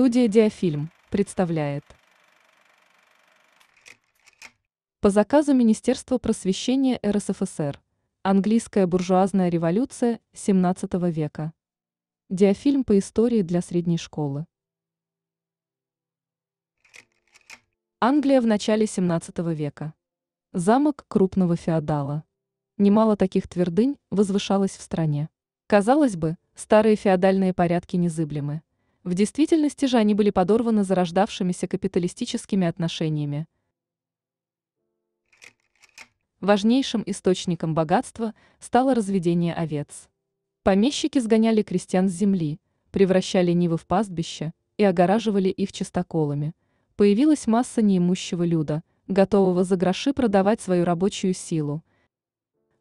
Студия «Диафильм» представляет. По заказу Министерства просвещения РСФСР. Английская буржуазная революция XVII века. Диафильм по истории для средней школы. Англия в начале XVII века. Замок крупного феодала. Немало таких твердынь возвышалось в стране. Казалось бы, старые феодальные порядки незыблемы. В действительности же они были подорваны зарождавшимися капиталистическими отношениями. Важнейшим источником богатства стало разведение овец. Помещики сгоняли крестьян с земли, превращали нивы в пастбище и огораживали их чистоколами. Появилась масса неимущего люда, готового за гроши продавать свою рабочую силу.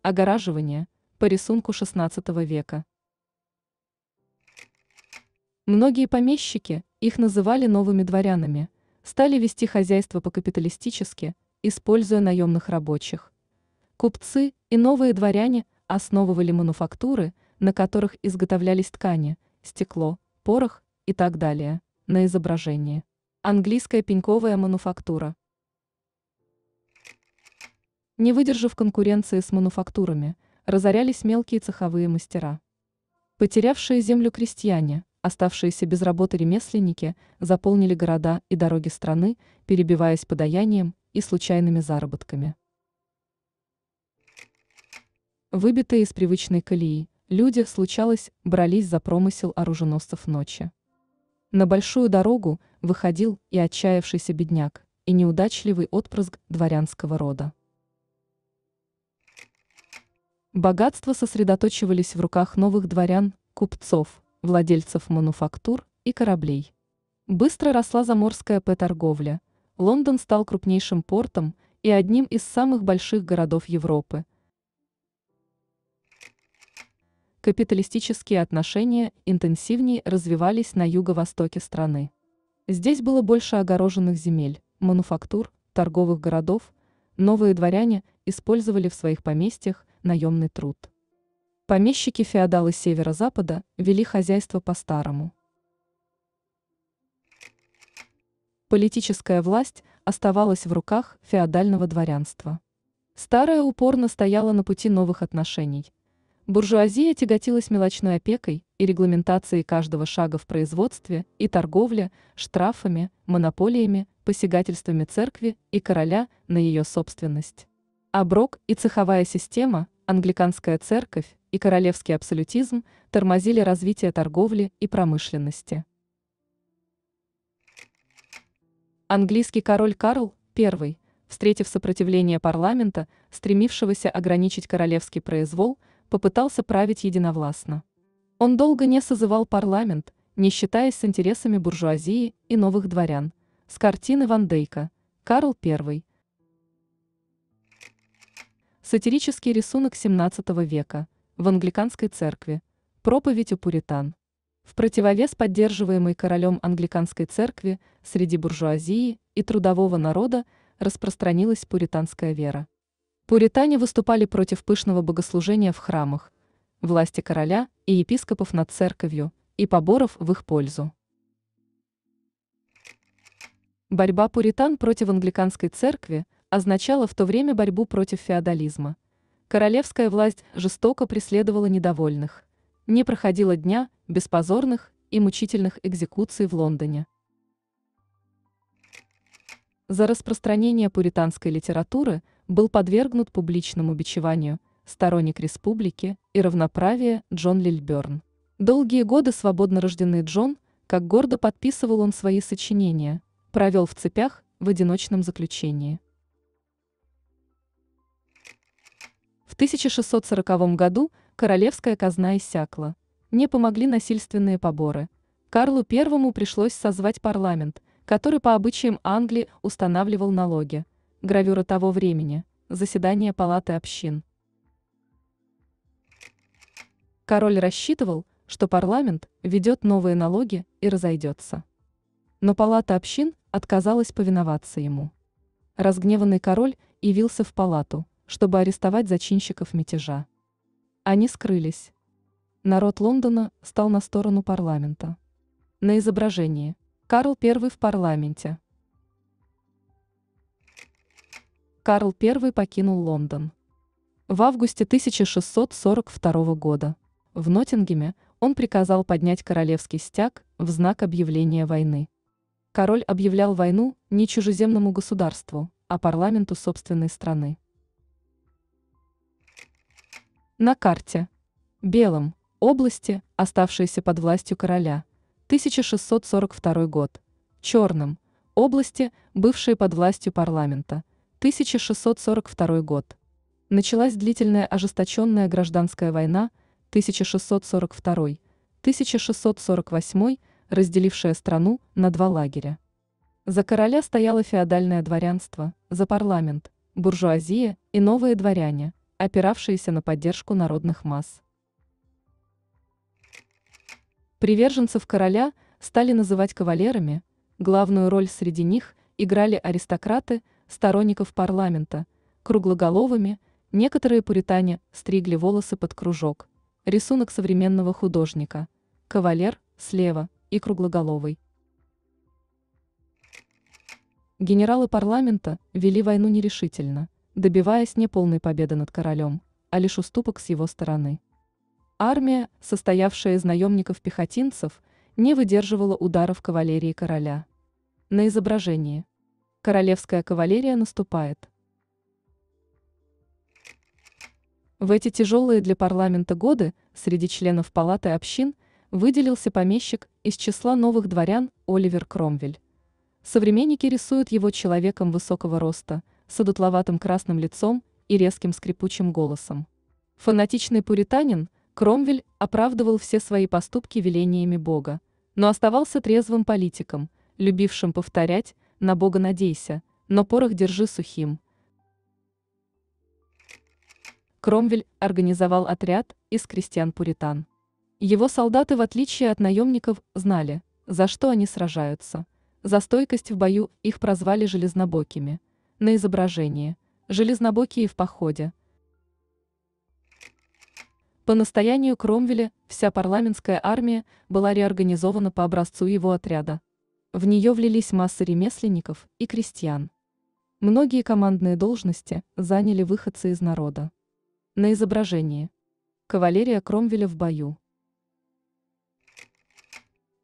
Огораживание по рисунку XVI века. Многие помещики, их называли новыми дворянами, стали вести хозяйство по-капиталистически, используя наемных рабочих. Купцы и новые дворяне основывали мануфактуры, на которых изготовлялись ткани, стекло, порох и так далее, на изображении. Английская пеньковая мануфактура. Не выдержав конкуренции с мануфактурами, разорялись мелкие цеховые мастера. Потерявшие землю крестьяне оставшиеся без работы ремесленники заполнили города и дороги страны, перебиваясь подаянием и случайными заработками. Выбитые из привычной колеи, люди, случалось, брались за промысел оруженосцев ночи. На большую дорогу выходил и отчаявшийся бедняк, и неудачливый отпрыск дворянского рода. Богатства сосредоточивались в руках новых дворян, купцов – владельцев мануфактур и кораблей. Быстро росла заморская П-торговля. Лондон стал крупнейшим портом и одним из самых больших городов Европы. Капиталистические отношения интенсивнее развивались на юго-востоке страны. Здесь было больше огороженных земель, мануфактур, торговых городов, новые дворяне использовали в своих поместьях наемный труд. Помещики-феодалы северо-запада вели хозяйство по-старому. Политическая власть оставалась в руках феодального дворянства. Старая упорно стояла на пути новых отношений. Буржуазия тяготилась мелочной опекой и регламентацией каждого шага в производстве и торговле, штрафами, монополиями, посягательствами церкви и короля на ее собственность. Оброк и цеховая система, англиканская церковь, и королевский абсолютизм тормозили развитие торговли и промышленности. Английский король Карл I, встретив сопротивление парламента, стремившегося ограничить королевский произвол, попытался править единовластно. Он долго не созывал парламент, не считаясь с интересами буржуазии и новых дворян. С картины Ван Дейка. Карл I. Сатирический рисунок XVII века – в англиканской церкви. Проповедь у пуритан. В противовес поддерживаемой королем англиканской церкви среди буржуазии и трудового народа распространилась пуританская вера. Пуритане выступали против пышного богослужения в храмах, власти короля и епископов над церковью и поборов в их пользу. Борьба пуритан против англиканской церкви означала в то время борьбу против феодализма – Королевская власть жестоко преследовала недовольных. Не проходило дня без позорных и мучительных экзекуций в Лондоне. За распространение пуританской литературы был подвергнут публичному бичеванию сторонник республики и равноправия Джон Лильберн. Долгие годы свободно рожденный Джон, как гордо подписывал он свои сочинения, провел в цепях в одиночном заключении. 1640 году королевская казна иссякла. Не помогли насильственные поборы. Карлу I пришлось созвать парламент, который по обычаям Англии устанавливал налоги. Гравюра того времени. Заседание Палаты общин. Король рассчитывал, что парламент ведет новые налоги и разойдется. Но Палата общин отказалась повиноваться ему. Разгневанный король явился в палату – чтобы арестовать зачинщиков мятежа. Они скрылись. Народ Лондона стал на сторону парламента. На изображении Карл I в парламенте. Карл I покинул Лондон. В августе 1642 года в Ноттингеме он приказал поднять королевский стяг в знак объявления войны. Король объявлял войну не чужеземному государству, а парламенту собственной страны. На карте. Белом. Области, оставшиеся под властью короля. 1642 год. Черным. Области, бывшие под властью парламента. 1642 год. Началась длительная ожесточенная гражданская война 1642-1648, разделившая страну на два лагеря. За короля стояло феодальное дворянство, за парламент, буржуазия и новые дворяне – опиравшиеся на поддержку народных масс. Приверженцев короля стали называть кавалерами, главную роль среди них играли аристократы, сторонников парламента, круглоголовыми, некоторые пуритане стригли волосы под кружок. Рисунок современного художника. Кавалер слева и круглоголовый. Генералы парламента вели войну нерешительно – добиваясь не полной победы над королем, а лишь уступок с его стороны. Армия, состоявшая из наемников-пехотинцев, не выдерживала ударов кавалерии короля. На изображении. Королевская кавалерия наступает. В эти тяжелые для парламента годы среди членов палаты общин выделился помещик из числа новых дворян Оливер Кромвель. Современники рисуют его человеком высокого роста – с одутловатым красным лицом и резким скрипучим голосом. Фанатичный пуританин Кромвель оправдывал все свои поступки велениями Бога, но оставался трезвым политиком, любившим повторять «на Бога надейся, но порох держи сухим». Кромвель организовал отряд из крестьян-пуритан. Его солдаты, в отличие от наемников, знали, за что они сражаются. За стойкость в бою их прозвали «железнобокими». На изображении – железнобокие в походе. По настоянию Кромвеля вся парламентская армия была реорганизована по образцу его отряда. В нее влились массы ремесленников и крестьян. Многие командные должности заняли выходцы из народа. На изображении. Кавалерия Кромвеля в бою.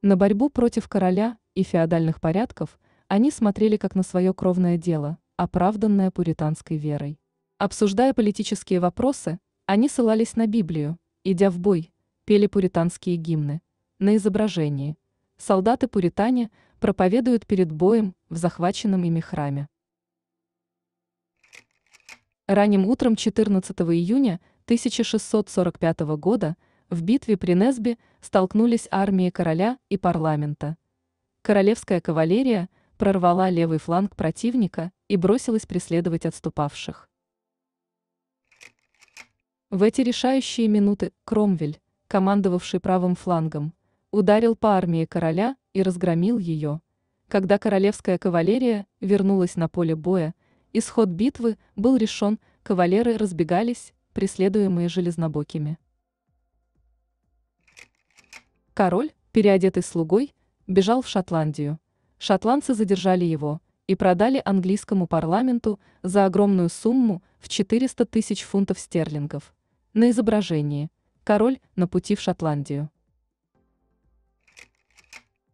На борьбу против короля и феодальных порядков они смотрели как на свое кровное дело – оправданное пуританской верой. Обсуждая политические вопросы, они ссылались на Библию, идя в бой, пели пуританские гимны. На изображении солдаты-пуритане проповедуют перед боем в захваченном ими храме. Ранним утром 14 июня 1645 года в битве при Несбе столкнулись армии короля и парламента. Королевская кавалерия прорвала левый фланг противника и бросилась преследовать отступавших. В эти решающие минуты Кромвель, командовавший правым флангом, ударил по армии короля и разгромил ее. Когда королевская кавалерия вернулась на поле боя, исход битвы был решен, кавалеры разбегались, преследуемые железнобокими. Король, переодетый слугой, бежал в Шотландию. Шотландцы задержали его – и продали английскому парламенту за огромную сумму в 400 тысяч фунтов стерлингов. На изображении король на пути в Шотландию.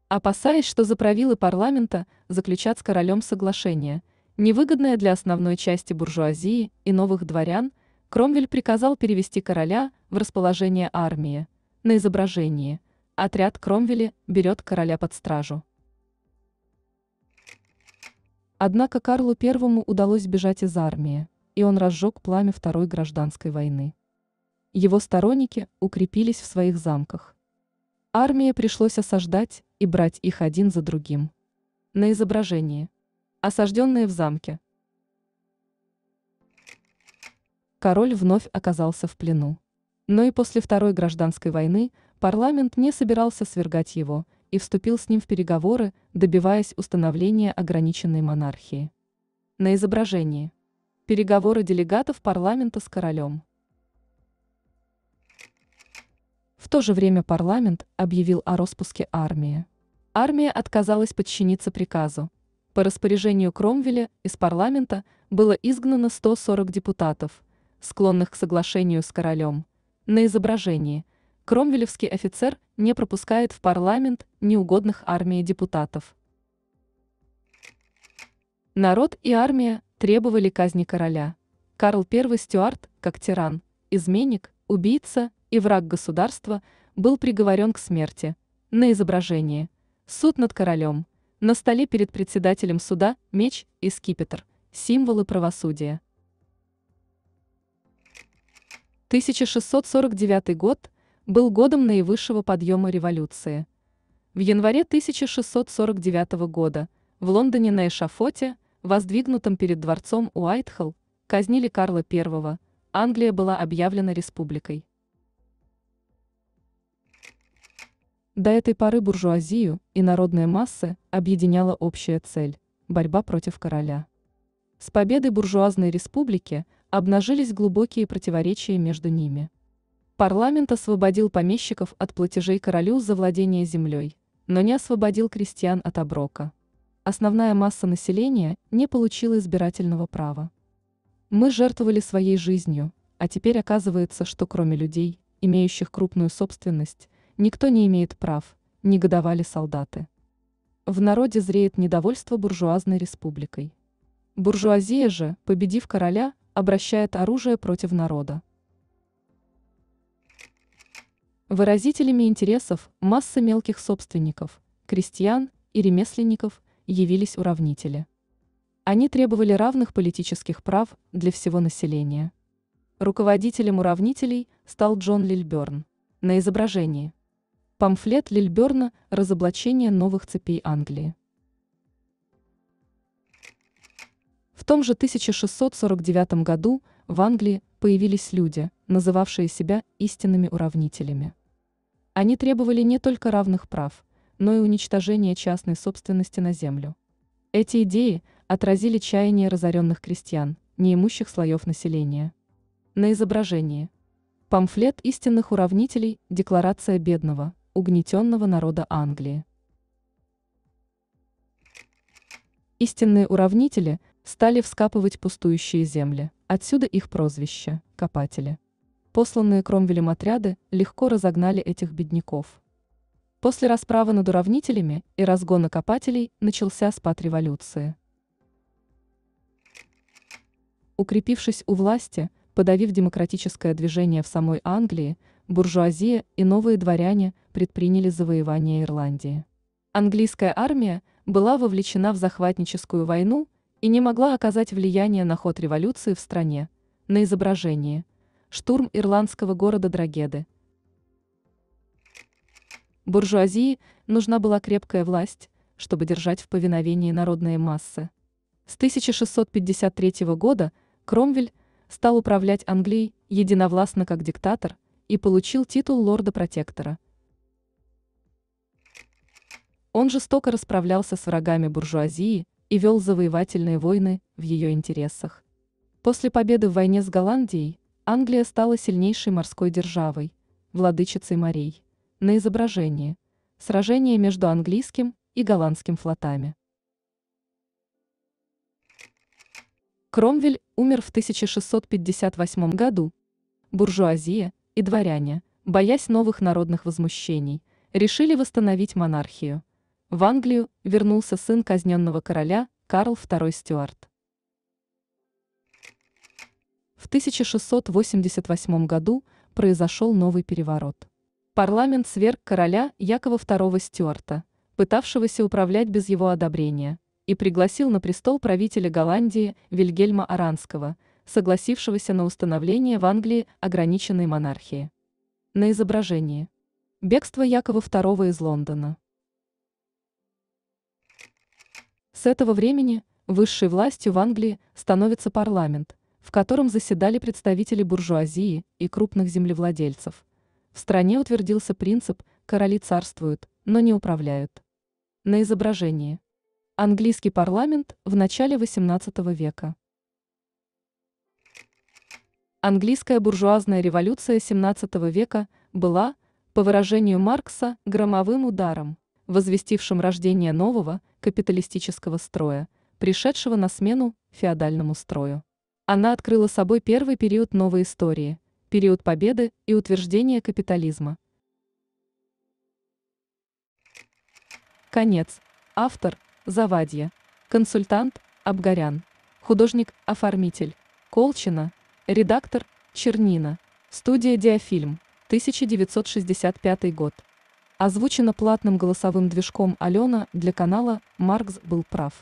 Опасаясь, что за заправилы парламента заключат с королем соглашение, невыгодное для основной части буржуазии и новых дворян, Кромвель приказал перевести короля в расположение армии. На изображении отряд Кромвеля берет короля под стражу. Однако Карлу I удалось бежать из армии, и он разжег пламя Второй гражданской войны. Его сторонники укрепились в своих замках. Армии пришлось осаждать и брать их один за другим. На изображении. Осажденные в замке. Король вновь оказался в плену. Но и после Второй гражданской войны парламент не собирался свергать его – и вступил с ним в переговоры, добиваясь установления ограниченной монархии. На изображении. Переговоры делегатов парламента с королем. В то же время парламент объявил о распуске армии. Армия отказалась подчиниться приказу. По распоряжению Кромвеля из парламента было изгнано 140 депутатов, склонных к соглашению с королем. На изображении – Кромвелевский офицер не пропускает в парламент неугодных армии депутатов. Народ и армия требовали казни короля. Карл I Стюарт, как тиран, изменник, убийца и враг государства, был приговорен к смерти. На изображении. Суд над королем. На столе перед председателем суда меч и скипетр. Символы правосудия. 1649 год – был годом наивысшего подъема революции. В январе 1649 года в Лондоне на эшафоте, воздвигнутом перед дворцом Уайтхолл, казнили Карла I, Англия была объявлена республикой. До этой поры буржуазию и народные массы объединяла общая цель – борьба против короля. С победой буржуазной республики обнажились глубокие противоречия между ними – Парламент освободил помещиков от платежей королю за владение землей, но не освободил крестьян от оброка. Основная масса населения не получила избирательного права. Мы жертвовали своей жизнью, а теперь оказывается, что кроме людей, имеющих крупную собственность, никто не имеет прав, негодовали солдаты. В народе зреет недовольство буржуазной республикой. Буржуазия же, победив короля, обращает оружие против народа. Выразителями интересов массы мелких собственников, крестьян и ремесленников явились уравнители. Они требовали равных политических прав для всего населения. Руководителем уравнителей стал Джон Лильберн. На изображении. Памфлет Лильберна «Разоблачение новых цепей Англии». В том же 1649 году в Англии появились люди, называвшие себя истинными уравнителями. Они требовали не только равных прав, но и уничтожения частной собственности на землю. Эти идеи отразили чаяние разоренных крестьян, неимущих слоев населения. На изображении. Памфлет истинных уравнителей «Декларация бедного, угнетенного народа Англии». Истинные уравнители стали вскапывать пустующие земли, отсюда их прозвище – копатели посланные Кромвелем отряды легко разогнали этих бедняков. После расправы над уравнителями и разгона копателей начался спад революции. Укрепившись у власти, подавив демократическое движение в самой Англии, буржуазия и новые дворяне предприняли завоевание Ирландии. Английская армия была вовлечена в захватническую войну и не могла оказать влияние на ход революции в стране. На изображение. Штурм ирландского города Драгеды. Буржуазии нужна была крепкая власть, чтобы держать в повиновении народные массы. С 1653 года Кромвель стал управлять Англией единовластно как диктатор и получил титул лорда-протектора. Он жестоко расправлялся с врагами буржуазии и вел завоевательные войны в ее интересах. После победы в войне с Голландией Англия стала сильнейшей морской державой, владычицей морей. На изображении – сражение между английским и голландским флотами. Кромвель умер в 1658 году. Буржуазия и дворяне, боясь новых народных возмущений, решили восстановить монархию. В Англию вернулся сын казненного короля Карл II Стюарт. 1688 году произошел новый переворот. Парламент сверг короля Якова II Стюарта, пытавшегося управлять без его одобрения, и пригласил на престол правителя Голландии Вильгельма Аранского, согласившегося на установление в Англии ограниченной монархии. На изображении. Бегство Якова II из Лондона. С этого времени высшей властью в Англии становится парламент – в котором заседали представители буржуазии и крупных землевладельцев. В стране утвердился принцип «короли царствуют, но не управляют». На изображении. Английский парламент в начале XVIII века. Английская буржуазная революция XVII века была, по выражению Маркса, громовым ударом, возвестившим рождение нового капиталистического строя, пришедшего на смену феодальному строю она открыла собой первый период новой истории, период победы и утверждения капитализма. Конец. Автор – Завадья. Консультант – Абгарян. Художник-оформитель – Колчина. Редактор – Чернина. Студия «Диафильм», 1965 год. Озвучено платным голосовым движком Алена для канала «Маркс был прав».